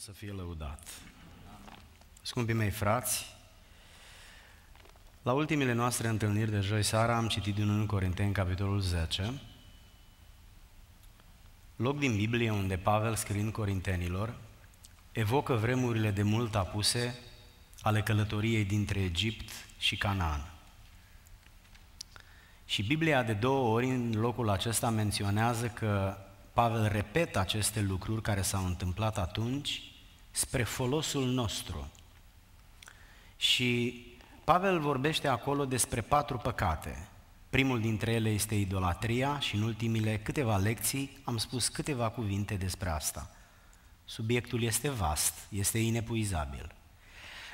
să fie lăudat. Scumpii mei frați, la ultimele noastre întâlniri de joi seara am citit din 1 Corinteni, capitolul 10, loc din Biblie unde Pavel, scriind Corintenilor, evocă vremurile de mult apuse ale călătoriei dintre Egipt și Canaan. Și Biblia de două ori în locul acesta menționează că Pavel repetă aceste lucruri care s-au întâmplat atunci spre folosul nostru. Și Pavel vorbește acolo despre patru păcate. Primul dintre ele este idolatria și în ultimile câteva lecții am spus câteva cuvinte despre asta. Subiectul este vast, este inepuizabil.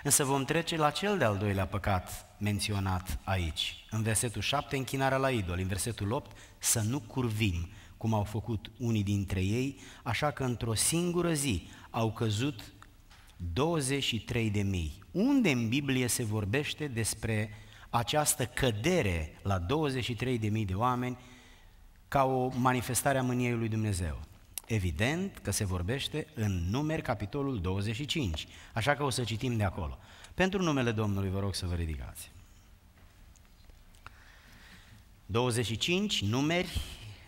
Însă vom trece la cel de-al doilea păcat menționat aici. În versetul 7, închinarea la idol. În versetul 8, să nu curvim, cum au făcut unii dintre ei, așa că într-o singură zi au căzut 23 de mii. Unde în Biblie se vorbește despre această cădere la 23 de mii de oameni ca o manifestare a mâniei lui Dumnezeu? Evident că se vorbește în numeri capitolul 25, așa că o să citim de acolo. Pentru numele Domnului vă rog să vă ridicați. 25, numeri,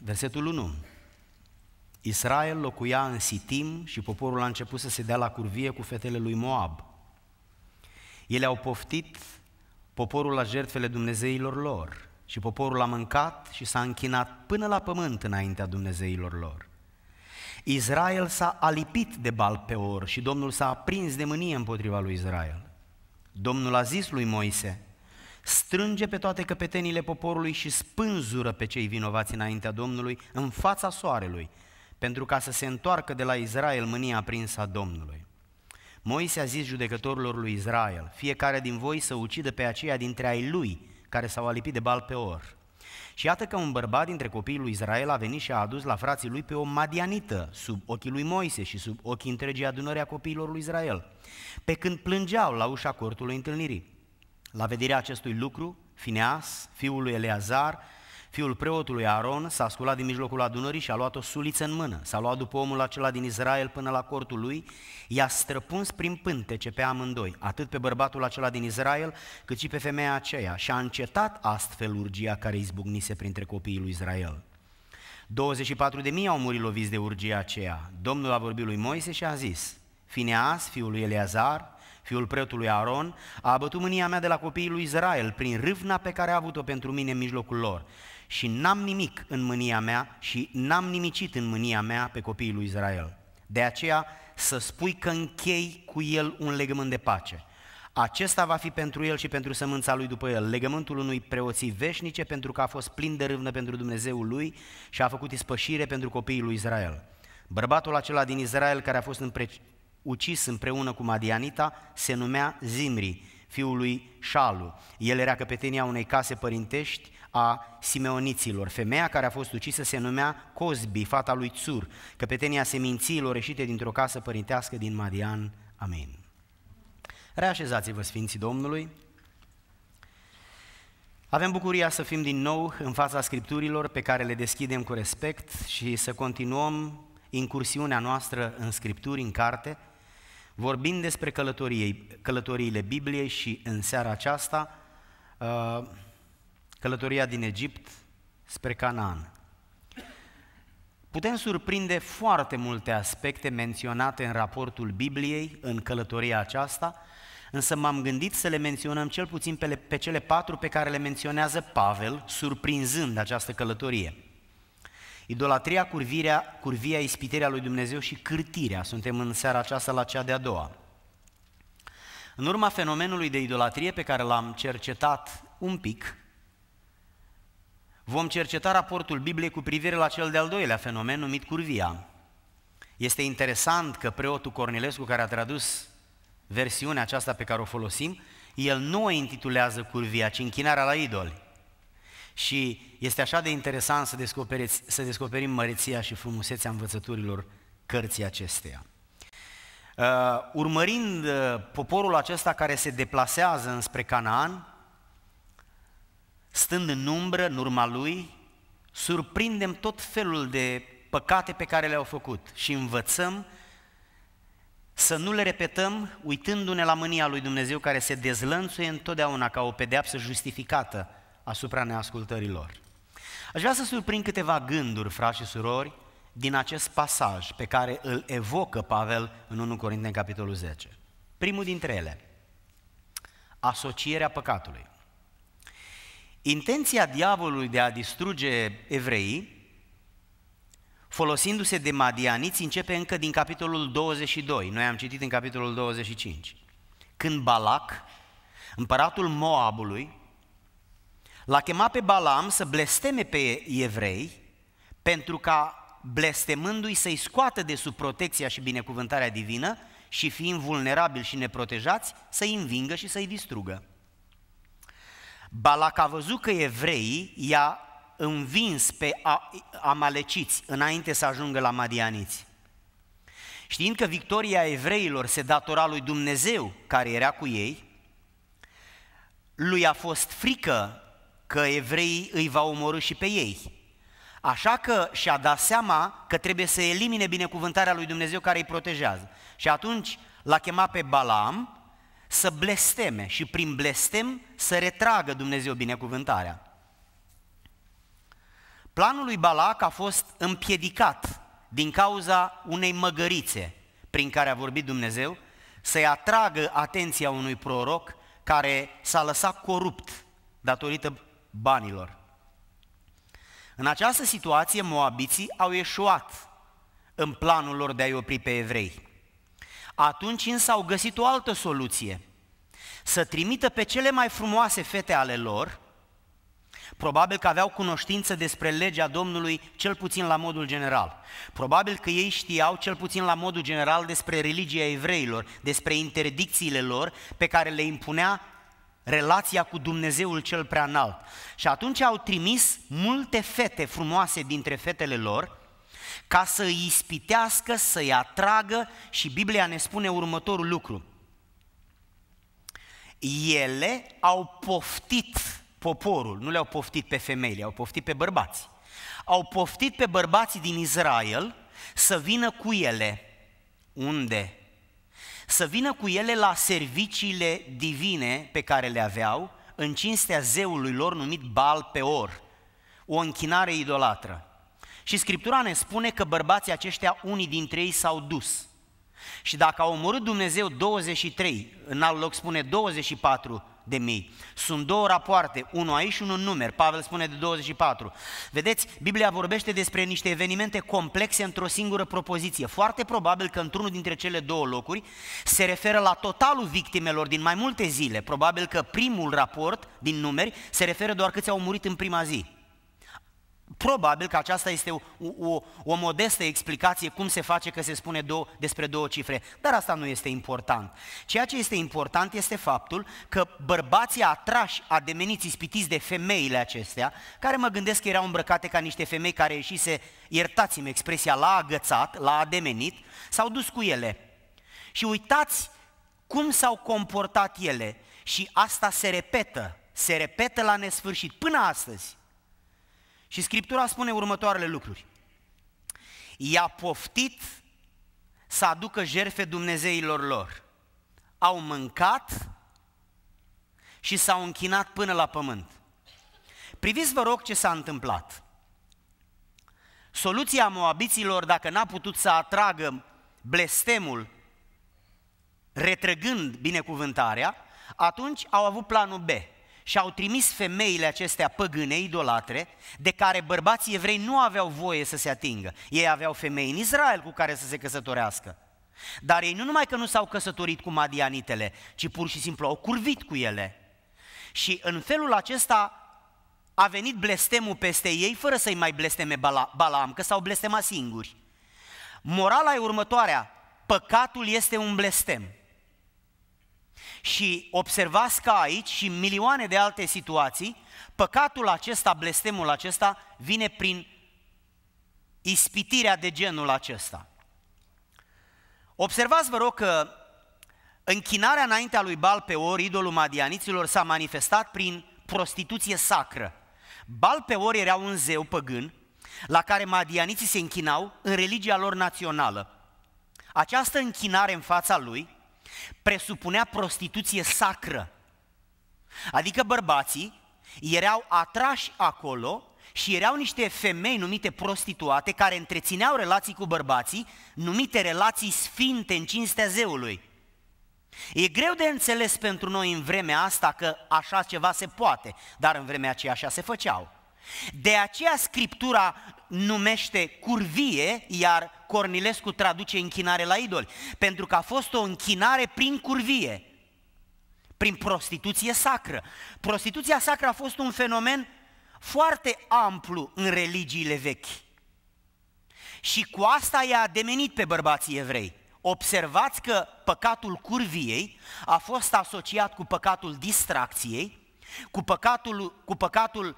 versetul 1. Israel locuia în Sitim și poporul a început să se dea la curvie cu fetele lui Moab. Ele au poftit poporul la jertfele Dumnezeilor lor și poporul a mâncat și s-a închinat până la pământ înaintea Dumnezeilor lor. Israel s-a alipit de Bal or și Domnul s-a aprins de mânie împotriva lui Israel. Domnul a zis lui Moise, strânge pe toate căpetenile poporului și spânzură pe cei vinovați înaintea Domnului în fața soarelui, pentru ca să se întoarcă de la Israel mânia aprinsă a Domnului. Moise a zis judecătorilor lui Israel, fiecare din voi să ucidă pe aceia dintre ai lui care s-au alipit de bal pe or. Și iată că un bărbat dintre copiii lui Israel a venit și a adus la frații lui pe o madianită, sub ochii lui Moise și sub ochii întregii adunări a copiilor lui Israel, pe când plângeau la ușa cortului întâlnirii. La vederea acestui lucru, Fineas, fiul lui Eleazar, fiul preotului Aron, s-a sculat din mijlocul adunării și a luat o suliță în mână. S-a luat după omul acela din Israel până la cortul lui, i-a străpuns prin pântece pe amândoi, atât pe bărbatul acela din Israel, cât și pe femeia aceea, și a încetat astfel urgia care izbucnise printre copiii lui Israel. 24 de mii au murit loviți de urgia aceea. Domnul a vorbit lui Moise și a zis, Fineas, fiul lui Eleazar, fiul preotului Aron, a abătut mânia mea de la copiii lui Israel prin râvna pe care a avut-o pentru mine în mijlocul lor și n-am nimic în mânia mea și n-am nimicit în mânia mea pe copiii lui Israel. De aceea să spui că închei cu el un legământ de pace. Acesta va fi pentru el și pentru sămânța lui după el, legământul unui preoții veșnice pentru că a fost plin de râvnă pentru Dumnezeul lui și a făcut ispășire pentru copiii lui Israel. Bărbatul acela din Israel care a fost împre... ucis împreună cu Madianita se numea Zimri, fiul lui Shalu. El era căpetenia unei case părintești a Simeoniților. Femeia care a fost ucisă se numea Cosbi, fata lui Tsur, căpetenia semințiilor reșite dintr-o casă părintească din Madian. Amin. Reașezați-vă, Sfinții Domnului! Avem bucuria să fim din nou în fața scripturilor pe care le deschidem cu respect și să continuăm incursiunea noastră în scripturi, în carte, vorbind despre călătorie, călătoriile Bibliei și în seara aceasta uh, călătoria din Egipt spre Canaan. Putem surprinde foarte multe aspecte menționate în raportul Bibliei în călătoria aceasta, însă m-am gândit să le menționăm cel puțin pe, le, pe cele patru pe care le menționează Pavel, surprinzând această călătorie. Idolatria, curvirea, curvia, ispiterea lui Dumnezeu și cârtirea. Suntem în seara aceasta la cea de-a doua. În urma fenomenului de idolatrie pe care l-am cercetat un pic, vom cerceta raportul Bibliei cu privire la cel de-al doilea fenomen numit curvia. Este interesant că preotul Cornilescu, care a tradus versiunea aceasta pe care o folosim, el nu o intitulează curvia, ci închinarea la idoli. Și este așa de interesant să, să descoperim măreția și frumusețea învățăturilor cărții acesteia. Uh, urmărind uh, poporul acesta care se deplasează înspre Canaan, stând în umbră, în urma lui, surprindem tot felul de păcate pe care le-au făcut și învățăm să nu le repetăm uitându-ne la mânia lui Dumnezeu care se dezlănțuie întotdeauna ca o pedeapsă justificată asupra neascultărilor. Aș vrea să surprind câteva gânduri, frați și surori, din acest pasaj pe care îl evocă Pavel în 1 Corinteni capitolul 10. Primul dintre ele, asocierea păcatului. Intenția diavolului de a distruge evreii, folosindu-se de madianiți, începe încă din capitolul 22. Noi am citit în capitolul 25. Când Balac, împăratul Moabului, l-a chemat pe Balaam să blesteme pe evrei pentru ca blestemându-i să-i scoată de sub protecția și binecuvântarea divină și fiind vulnerabili și neprotejați, să-i învingă și să-i distrugă. Balac a văzut că evreii i-a învins pe amaleciți înainte să ajungă la madianiți. Știind că victoria evreilor se datora lui Dumnezeu care era cu ei, lui a fost frică că evreii îi va omorâ și pe ei. Așa că și-a dat seama că trebuie să elimine binecuvântarea lui Dumnezeu care îi protejează. Și atunci l-a chemat pe Balaam să blesteme și prin blestem să retragă Dumnezeu binecuvântarea. Planul lui Balac a fost împiedicat din cauza unei măgărițe prin care a vorbit Dumnezeu să-i atragă atenția unui proroc care s-a lăsat corupt datorită banilor. În această situație, moabiții au eșuat în planul lor de a-i opri pe evrei. Atunci însă au găsit o altă soluție. Să trimită pe cele mai frumoase fete ale lor, Probabil că aveau cunoștință despre legea Domnului, cel puțin la modul general. Probabil că ei știau, cel puțin la modul general, despre religia evreilor, despre interdicțiile lor pe care le impunea relația cu Dumnezeul cel preanalt. Și atunci au trimis multe fete frumoase dintre fetele lor ca să îi ispitească, să-i atragă și Biblia ne spune următorul lucru. Ele au poftit poporul, nu le-au poftit pe femei, le-au poftit pe bărbați. Au poftit pe bărbații din Israel să vină cu ele. Unde? Să vină cu ele la serviciile divine pe care le aveau, în cinstea zeului lor numit Baal Peor, o închinare idolatră. Și Scriptura ne spune că bărbații aceștia, unii dintre ei s-au dus. Și dacă au omorât Dumnezeu 23, în alt loc spune 24 de mii. Sunt două rapoarte, unul aici și unul în Pavel spune de 24. Vedeți, Biblia vorbește despre niște evenimente complexe într-o singură propoziție. Foarte probabil că într-unul dintre cele două locuri se referă la totalul victimelor din mai multe zile. Probabil că primul raport din numeri se referă doar câți au murit în prima zi. Probabil că aceasta este o, o, o modestă explicație cum se face că se spune două, despre două cifre, dar asta nu este important. Ceea ce este important este faptul că bărbații atrași, ademeniți, ispitiți de femeile acestea, care mă gândesc că erau îmbrăcate ca niște femei care ieșise, iertați-mi expresia, la agățat, la ademenit, s-au dus cu ele. Și uitați cum s-au comportat ele și asta se repetă, se repetă la nesfârșit, până astăzi. Și Scriptura spune următoarele lucruri. I-a poftit să aducă jerfe Dumnezeilor lor. Au mâncat și s-au închinat până la pământ. Priviți vă rog ce s-a întâmplat. Soluția moabiților, dacă n-a putut să atragă blestemul, retrăgând binecuvântarea, atunci au avut planul B și au trimis femeile acestea păgâne, idolatre, de care bărbații evrei nu aveau voie să se atingă. Ei aveau femei în Israel cu care să se căsătorească. Dar ei nu numai că nu s-au căsătorit cu madianitele, ci pur și simplu au curvit cu ele. Și în felul acesta a venit blestemul peste ei fără să-i mai blesteme Balaam, că s-au blestemat singuri. Morala e următoarea, păcatul este un blestem. Și observați că aici și milioane de alte situații, păcatul acesta, blestemul acesta, vine prin ispitirea de genul acesta. Observați, vă rog, că închinarea înaintea lui Bal ori, idolul madianiților, s-a manifestat prin prostituție sacră. Bal ori era un zeu păgân la care madianiții se închinau în religia lor națională. Această închinare în fața lui presupunea prostituție sacră. Adică bărbații erau atrași acolo și erau niște femei numite prostituate care întrețineau relații cu bărbații, numite relații sfinte în cinstea zeului. E greu de înțeles pentru noi în vremea asta că așa ceva se poate, dar în vremea aceea așa se făceau. De aceea Scriptura numește curvie, iar Cornilescu traduce închinare la idol, pentru că a fost o închinare prin curvie, prin prostituție sacră. Prostituția sacră a fost un fenomen foarte amplu în religiile vechi. Și cu asta i-a demenit pe bărbații evrei. Observați că păcatul curviei a fost asociat cu păcatul distracției, cu păcatul, cu păcatul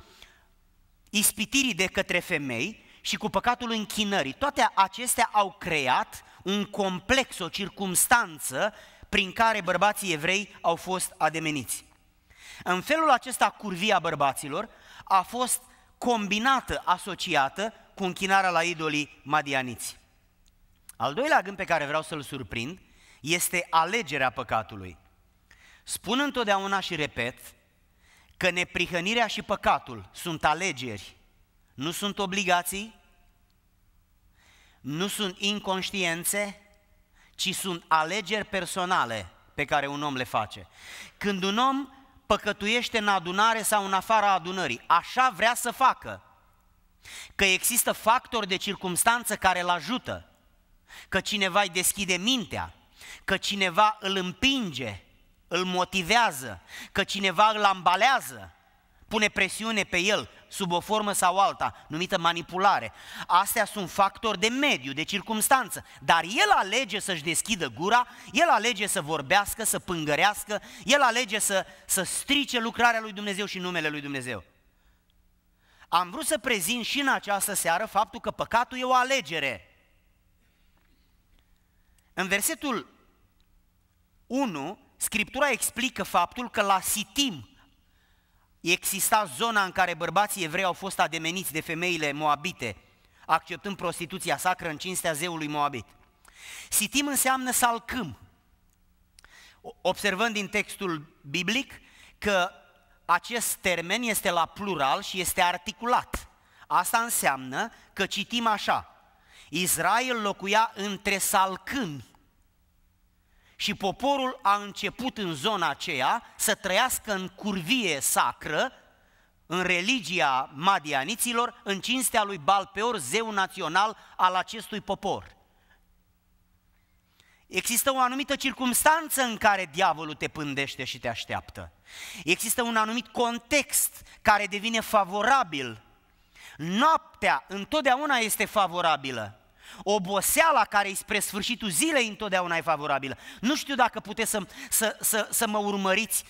ispitirii de către femei și cu păcatul închinării. Toate acestea au creat un complex, o circumstanță prin care bărbații evrei au fost ademeniți. În felul acesta, curvia bărbaților a fost combinată, asociată cu închinarea la idolii madianiți. Al doilea gând pe care vreau să-l surprind este alegerea păcatului. Spun întotdeauna și repet că neprihănirea și păcatul sunt alegeri, nu sunt obligații, nu sunt inconștiențe, ci sunt alegeri personale pe care un om le face. Când un om păcătuiește în adunare sau în afara adunării, așa vrea să facă. Că există factori de circumstanță care îl ajută, că cineva îi deschide mintea, că cineva îl împinge, îl motivează, că cineva îl ambalează, pune presiune pe el, sub o formă sau alta, numită manipulare. Astea sunt factori de mediu, de circumstanță, dar el alege să-și deschidă gura, el alege să vorbească, să pângărească, el alege să, să strice lucrarea lui Dumnezeu și numele lui Dumnezeu. Am vrut să prezint și în această seară faptul că păcatul e o alegere. În versetul 1 Scriptura explică faptul că la Sitim exista zona în care bărbații evrei au fost ademeniți de femeile moabite, acceptând prostituția sacră în cinstea zeului moabit. Sitim înseamnă salcâm. Observând din textul biblic că acest termen este la plural și este articulat. Asta înseamnă că citim așa. Israel locuia între salcâmi și poporul a început în zona aceea să trăiască în curvie sacră, în religia madianiților, în cinstea lui Balpeor, zeu național al acestui popor. Există o anumită circumstanță în care diavolul te pândește și te așteaptă. Există un anumit context care devine favorabil. Noaptea întotdeauna este favorabilă. Oboseala care e spre sfârșitul zilei întotdeauna e favorabilă. Nu știu dacă puteți să, să, să, să mă urmăriți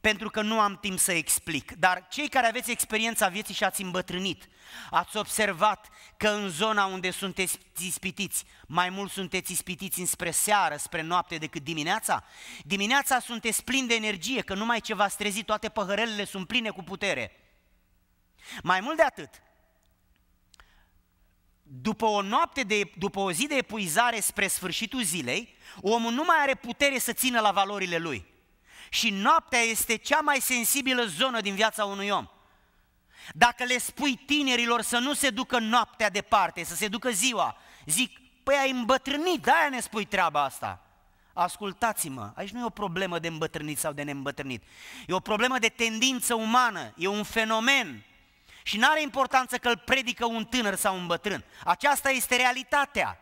pentru că nu am timp să explic. Dar cei care aveți experiența vieții și ați îmbătrânit, ați observat că în zona unde sunteți ispitiți, mai mult sunteți ispitiți înspre seară, spre noapte decât dimineața? Dimineața sunteți plini de energie, că numai ce v-ați trezit, toate păhărelele sunt pline cu putere. Mai mult de atât, după o noapte, de, după o zi de epuizare spre sfârșitul zilei, omul nu mai are putere să țină la valorile lui. Și noaptea este cea mai sensibilă zonă din viața unui om. Dacă le spui tinerilor să nu se ducă noaptea departe, să se ducă ziua, zic, păi ai îmbătrânit, de-aia ne spui treaba asta. Ascultați-mă, aici nu e o problemă de îmbătrânit sau de neîmbătrânit. E o problemă de tendință umană, e un fenomen și nu are importanță că îl predică un tânăr sau un bătrân. Aceasta este realitatea.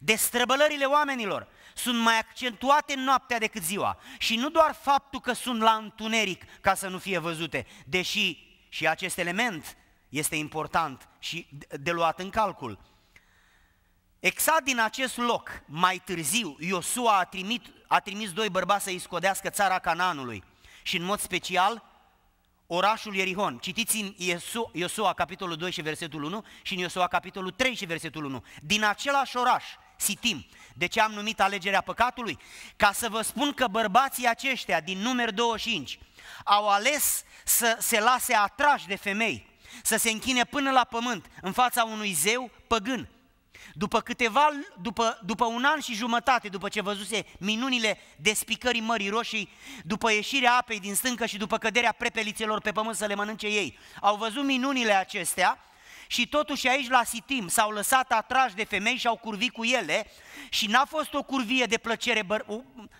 Destrăbălările oamenilor sunt mai accentuate noaptea decât ziua. Și nu doar faptul că sunt la întuneric ca să nu fie văzute, deși și acest element este important și de luat în calcul. Exact din acest loc, mai târziu, Iosua a, trimit, a trimis doi bărbați să-i scodească țara Cananului și în mod special orașul Ierihon. Citiți în Iosua, capitolul 2 și versetul 1 și în Iosua, capitolul 3 și versetul 1. Din același oraș, Sitim. De ce am numit alegerea păcatului? Ca să vă spun că bărbații aceștia din număr 25 au ales să se lase atrași de femei, să se închine până la pământ în fața unui zeu păgân după, câteva, după, după un an și jumătate, după ce văzuse minunile despicării Mării Roșii, după ieșirea apei din stâncă și după căderea prepelițelor pe pământ să le mănânce ei, au văzut minunile acestea și totuși aici la Sitim s-au lăsat atrași de femei și au curvit cu ele și n-a fost o curvie de plăcere băr-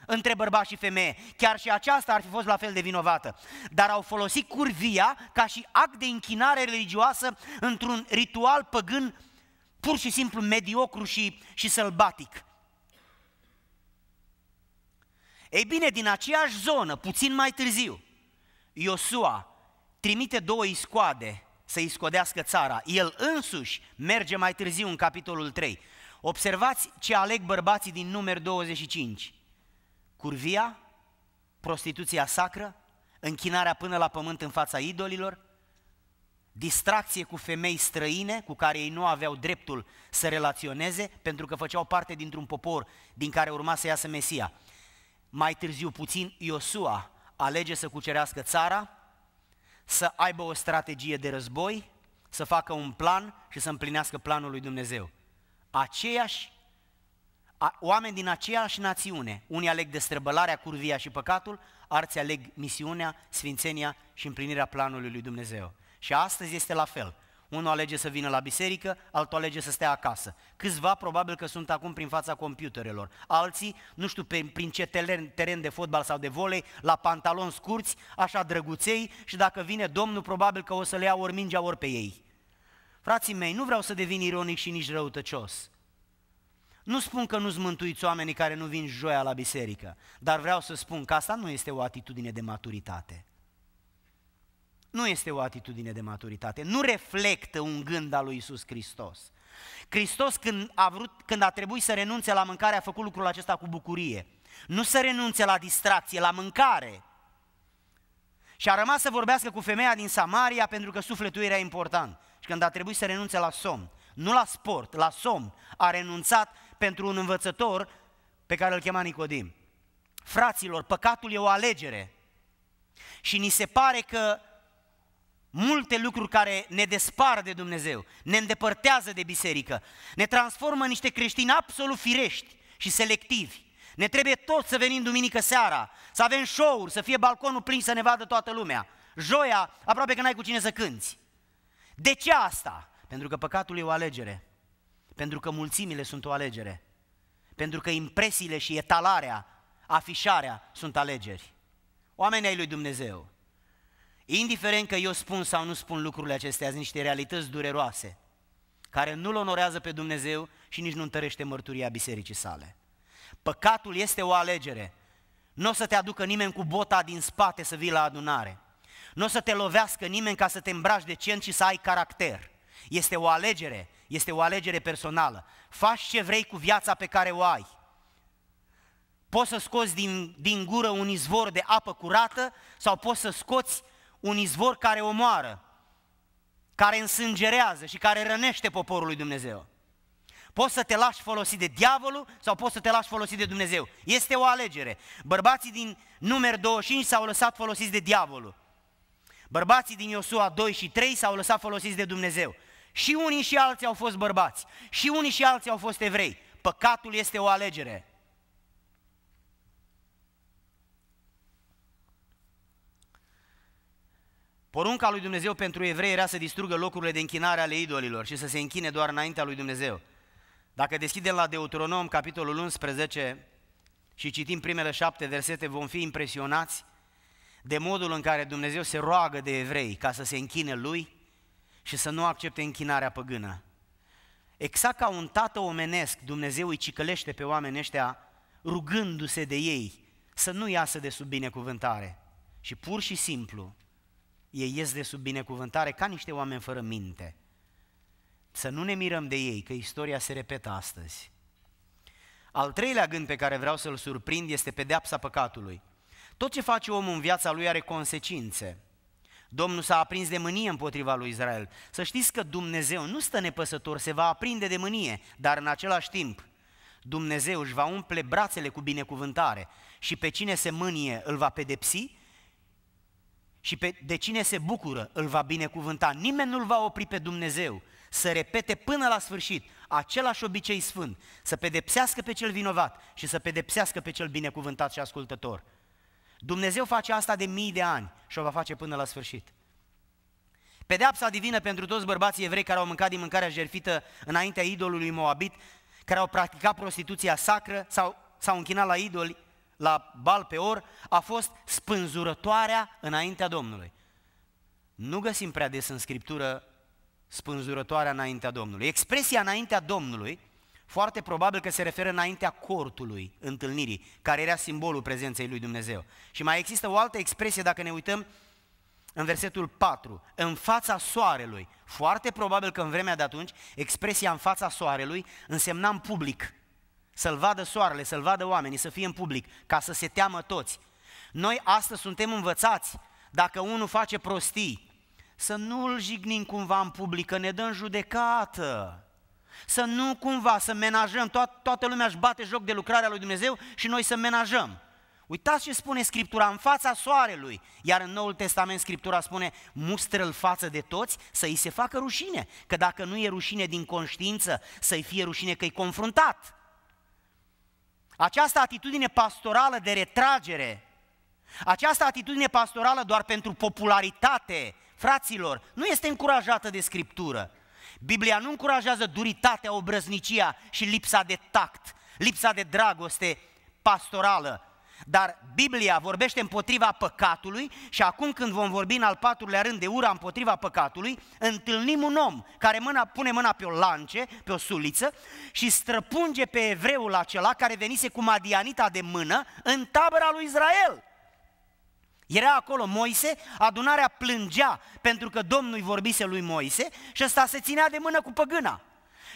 între bărbat și femeie. Chiar și aceasta ar fi fost la fel de vinovată. Dar au folosit curvia ca și act de închinare religioasă într-un ritual păgân pur și simplu mediocru și, și sălbatic. Ei bine, din aceeași zonă, puțin mai târziu, Iosua trimite două iscoade să iscodească țara. El însuși merge mai târziu în capitolul 3. Observați ce aleg bărbații din număr 25. Curvia, prostituția sacră, închinarea până la pământ în fața idolilor, distracție cu femei străine cu care ei nu aveau dreptul să relaționeze pentru că făceau parte dintr-un popor din care urma să iasă Mesia. Mai târziu puțin Iosua alege să cucerească țara, să aibă o strategie de război, să facă un plan și să împlinească planul lui Dumnezeu. Aceiași oameni din aceeași națiune, unii aleg destrăbălarea, curvia și păcatul, alții aleg misiunea, sfințenia și împlinirea planului lui Dumnezeu. Și astăzi este la fel. Unul alege să vină la biserică, altul alege să stea acasă. Câțiva probabil că sunt acum prin fața computerelor. Alții, nu știu prin, prin ce teren, teren de fotbal sau de volei, la pantaloni scurți, așa drăguței și dacă vine domnul probabil că o să le ia ori mingea ori pe ei. Frații mei, nu vreau să devin ironic și nici răutăcios. Nu spun că nu-ți mântuiți oamenii care nu vin joia la biserică, dar vreau să spun că asta nu este o atitudine de maturitate nu este o atitudine de maturitate, nu reflectă un gând al lui Isus Hristos. Hristos când a, vrut, când a trebuit să renunțe la mâncare a făcut lucrul acesta cu bucurie. Nu să renunțe la distracție, la mâncare. Și a rămas să vorbească cu femeia din Samaria pentru că sufletul era important. Și când a trebuit să renunțe la somn, nu la sport, la somn, a renunțat pentru un învățător pe care îl chema Nicodim. Fraților, păcatul e o alegere. Și ni se pare că multe lucruri care ne despar de Dumnezeu, ne îndepărtează de biserică, ne transformă în niște creștini absolut firești și selectivi. Ne trebuie tot să venim duminică seara, să avem show să fie balconul plin să ne vadă toată lumea. Joia, aproape că n-ai cu cine să cânți. De ce asta? Pentru că păcatul e o alegere. Pentru că mulțimile sunt o alegere. Pentru că impresiile și etalarea, afișarea sunt alegeri. Oamenii ai lui Dumnezeu, Indiferent că eu spun sau nu spun lucrurile acestea, sunt niște realități dureroase, care nu-L onorează pe Dumnezeu și nici nu întărește mărturia bisericii sale. Păcatul este o alegere. Nu o să te aducă nimeni cu bota din spate să vii la adunare. Nu o să te lovească nimeni ca să te îmbraci decent și să ai caracter. Este o alegere, este o alegere personală. Faci ce vrei cu viața pe care o ai. Poți să scoți din, din gură un izvor de apă curată sau poți să scoți un izvor care omoară, care însângerează și care rănește poporul lui Dumnezeu. Poți să te lași folosit de diavolul sau poți să te lași folosit de Dumnezeu. Este o alegere. Bărbații din numer 25 s-au lăsat folosiți de diavolul. Bărbații din Iosua 2 și 3 s-au lăsat folosiți de Dumnezeu. Și unii și alții au fost bărbați. Și unii și alții au fost evrei. Păcatul este o alegere. Porunca lui Dumnezeu pentru evrei era să distrugă locurile de închinare ale idolilor și să se închine doar înaintea lui Dumnezeu. Dacă deschidem la Deuteronom, capitolul 11, și citim primele șapte versete, vom fi impresionați de modul în care Dumnezeu se roagă de evrei ca să se închine lui și să nu accepte închinarea păgână. Exact ca un tată omenesc, Dumnezeu îi cicălește pe oamenii ăștia rugându-se de ei să nu iasă de sub binecuvântare. Și pur și simplu, ei ies de sub binecuvântare ca niște oameni fără minte. Să nu ne mirăm de ei, că istoria se repetă astăzi. Al treilea gând pe care vreau să-l surprind este pedeapsa păcatului. Tot ce face omul în viața lui are consecințe. Domnul s-a aprins de mânie împotriva lui Israel. Să știți că Dumnezeu nu stă nepăsător, se va aprinde de mânie, dar în același timp Dumnezeu își va umple brațele cu binecuvântare și pe cine se mânie îl va pedepsi și pe, de cine se bucură îl va binecuvânta. Nimeni nu-l va opri pe Dumnezeu să repete până la sfârșit același obicei sfânt, să pedepsească pe cel vinovat și să pedepsească pe cel binecuvântat și ascultător. Dumnezeu face asta de mii de ani și o va face până la sfârșit. Pedeapsa divină pentru toți bărbații evrei care au mâncat din mâncarea jerfită înaintea idolului Moabit, care au practicat prostituția sacră sau s-au închinat la idoli, la Bal Peor a fost spânzurătoarea înaintea Domnului. Nu găsim prea des în Scriptură spânzurătoarea înaintea Domnului. Expresia înaintea Domnului, foarte probabil că se referă înaintea cortului întâlnirii, care era simbolul prezenței lui Dumnezeu. Și mai există o altă expresie, dacă ne uităm în versetul 4, în fața soarelui. Foarte probabil că în vremea de atunci, expresia în fața soarelui însemna în public să-l vadă soarele, să-l vadă oamenii, să fie în public, ca să se teamă toți. Noi astăzi suntem învățați, dacă unul face prostii, să nu-l jignim cumva în public, că ne dăm judecată. Să nu cumva să menajăm, Toat, toată lumea își bate joc de lucrarea lui Dumnezeu și noi să menajăm. Uitați ce spune Scriptura în fața soarelui, iar în Noul Testament Scriptura spune mustră-l față de toți să îi se facă rușine, că dacă nu e rușine din conștiință, să-i fie rușine că-i confruntat. Această atitudine pastorală de retragere, această atitudine pastorală doar pentru popularitate, fraților, nu este încurajată de Scriptură. Biblia nu încurajează duritatea, obrăznicia și lipsa de tact, lipsa de dragoste pastorală, dar Biblia vorbește împotriva păcatului și acum când vom vorbi în al patrulea rând de ura împotriva păcatului, întâlnim un om care mâna, pune mâna pe o lance, pe o suliță și străpunge pe evreul acela care venise cu madianita de mână în tabăra lui Israel. Era acolo Moise, adunarea plângea pentru că Domnul vorbise lui Moise și ăsta se ținea de mână cu păgâna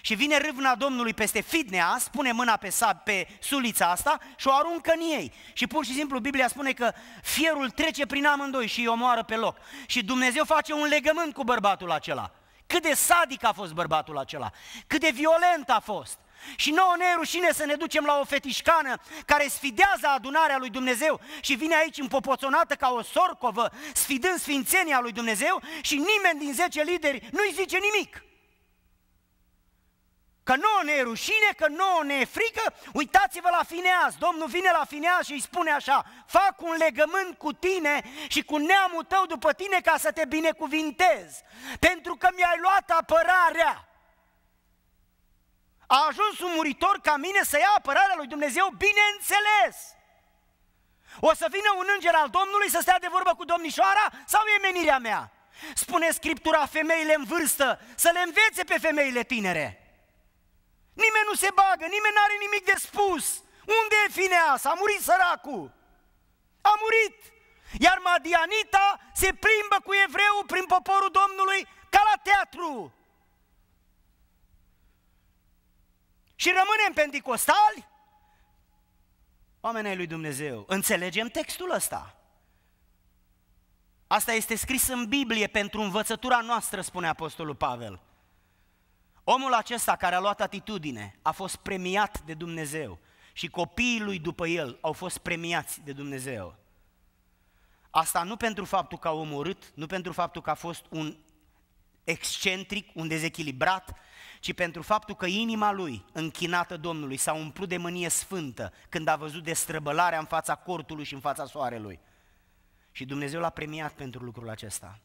și vine râvna Domnului peste Fidnea, spune mâna pe, sab, pe sulița asta și o aruncă în ei. Și pur și simplu Biblia spune că fierul trece prin amândoi și îi omoară pe loc. Și Dumnezeu face un legământ cu bărbatul acela. Cât de sadic a fost bărbatul acela, cât de violent a fost. Și nouă ne rușine să ne ducem la o fetișcană care sfidează adunarea lui Dumnezeu și vine aici împopoțonată ca o sorcovă, sfidând sfințenia lui Dumnezeu și nimeni din zece lideri nu-i zice nimic. Că nouă ne e rușine, că nouă ne e frică. Uitați-vă la Fineas. Domnul vine la Fineas și îi spune așa, fac un legământ cu tine și cu neamul tău după tine ca să te binecuvintez. Pentru că mi-ai luat apărarea. A ajuns un muritor ca mine să ia apărarea lui Dumnezeu, bineînțeles. O să vină un înger al Domnului să stea de vorbă cu domnișoara sau e menirea mea? Spune Scriptura femeile în vârstă să le învețe pe femeile tinere. Nimeni nu se bagă, nimeni nu are nimic de spus. Unde e Fineas? A murit săracul. A murit. Iar Madianita se plimbă cu evreu prin poporul Domnului ca la teatru. Și rămânem pentecostali? Oamenii lui Dumnezeu, înțelegem textul ăsta. Asta este scris în Biblie pentru învățătura noastră, spune Apostolul Pavel. Omul acesta care a luat atitudine a fost premiat de Dumnezeu și copiii lui după el au fost premiați de Dumnezeu. Asta nu pentru faptul că a omorât, nu pentru faptul că a fost un excentric, un dezechilibrat, ci pentru faptul că inima lui, închinată Domnului, s-a umplut de mânie sfântă când a văzut destrăbălarea în fața cortului și în fața soarelui. Și Dumnezeu l-a premiat pentru lucrul acesta.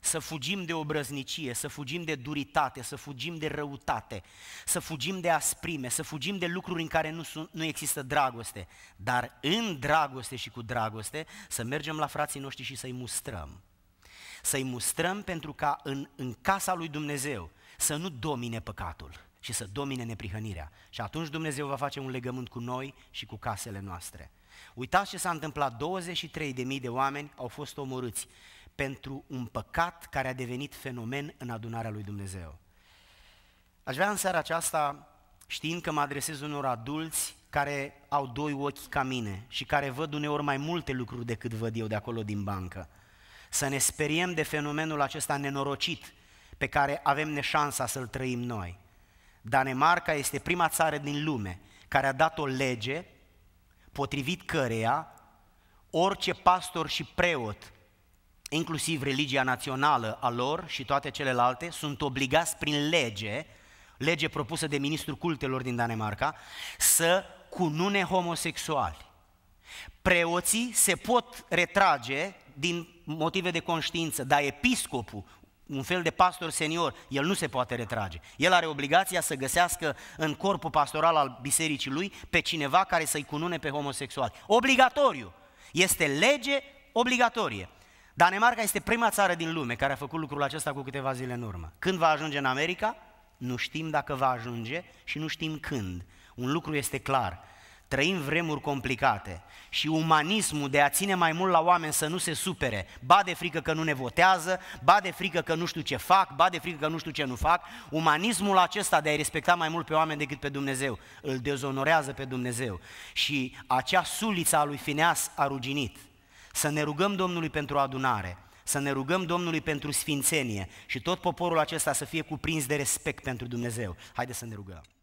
Să fugim de obrăznicie, să fugim de duritate, să fugim de răutate, să fugim de asprime, să fugim de lucruri în care nu, sunt, nu există dragoste, dar în dragoste și cu dragoste să mergem la frații noștri și să-i mustrăm. Să-i mustrăm pentru ca în, în casa lui Dumnezeu să nu domine păcatul și să domine neprihănirea. Și atunci Dumnezeu va face un legământ cu noi și cu casele noastre. Uitați ce s-a întâmplat, 23.000 de oameni au fost omorâți pentru un păcat care a devenit fenomen în adunarea lui Dumnezeu. Aș vrea în seara aceasta, știind că mă adresez unor adulți care au doi ochi ca mine și care văd uneori mai multe lucruri decât văd eu de acolo din bancă, să ne speriem de fenomenul acesta nenorocit pe care avem neșansa să-l trăim noi. Danemarca este prima țară din lume care a dat o lege potrivit căreia orice pastor și preot inclusiv religia națională a lor și toate celelalte, sunt obligați prin lege, lege propusă de ministrul cultelor din Danemarca, să cunune homosexuali. Preoții se pot retrage din motive de conștiință, dar episcopul, un fel de pastor senior, el nu se poate retrage. El are obligația să găsească în corpul pastoral al bisericii lui pe cineva care să-i cunune pe homosexual. Obligatoriu. Este lege obligatorie. Danemarca este prima țară din lume care a făcut lucrul acesta cu câteva zile în urmă. Când va ajunge în America? Nu știm dacă va ajunge și nu știm când. Un lucru este clar, trăim vremuri complicate și umanismul de a ține mai mult la oameni să nu se supere, ba de frică că nu ne votează, ba de frică că nu știu ce fac, ba de frică că nu știu ce nu fac, umanismul acesta de a-i respecta mai mult pe oameni decât pe Dumnezeu, îl dezonorează pe Dumnezeu și acea suliță a lui Fineas a ruginit să ne rugăm Domnului pentru adunare, să ne rugăm Domnului pentru sfințenie și tot poporul acesta să fie cuprins de respect pentru Dumnezeu. Haideți să ne rugăm!